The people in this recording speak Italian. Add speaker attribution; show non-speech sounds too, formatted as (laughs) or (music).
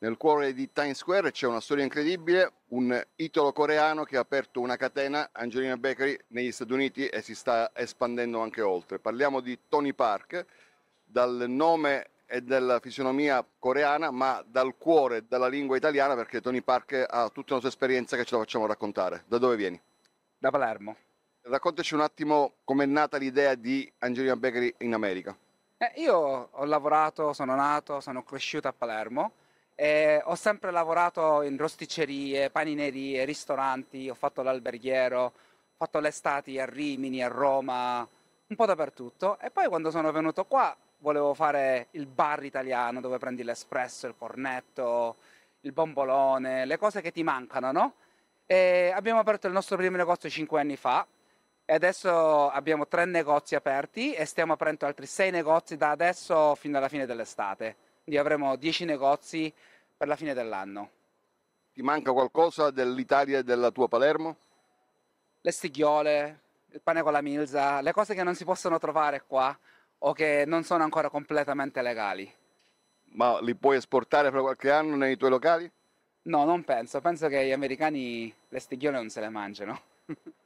Speaker 1: Nel cuore di Times Square c'è una storia incredibile, un italo-coreano che ha aperto una catena, Angelina Bakery, negli Stati Uniti e si sta espandendo anche oltre. Parliamo di Tony Park, dal nome e dalla fisionomia coreana, ma dal cuore, dalla lingua italiana, perché Tony Park ha tutta una sua esperienza che ce la facciamo raccontare. Da dove vieni? Da Palermo. Raccontaci un attimo com'è nata l'idea di Angelina Bakery in America.
Speaker 2: Eh, io ho lavorato, sono nato, sono cresciuto a Palermo eh, ho sempre lavorato in rosticcerie, paninerie, ristoranti, ho fatto l'alberghiero, ho fatto l'estate a Rimini, a Roma, un po' dappertutto. E poi quando sono venuto qua volevo fare il bar italiano dove prendi l'espresso, il cornetto, il bombolone, le cose che ti mancano, no? E abbiamo aperto il nostro primo negozio cinque anni fa e adesso abbiamo tre negozi aperti e stiamo aprendo altri sei negozi da adesso fino alla fine dell'estate quindi avremo 10 negozi per la fine dell'anno.
Speaker 1: Ti manca qualcosa dell'Italia e della tua Palermo? Le stigliole,
Speaker 2: il pane con la milza, le cose che non si possono trovare qua o che non sono ancora completamente legali.
Speaker 1: Ma li puoi esportare fra qualche anno nei tuoi locali?
Speaker 2: No, non penso. Penso che gli americani le stigliole non se le mangiano. (laughs)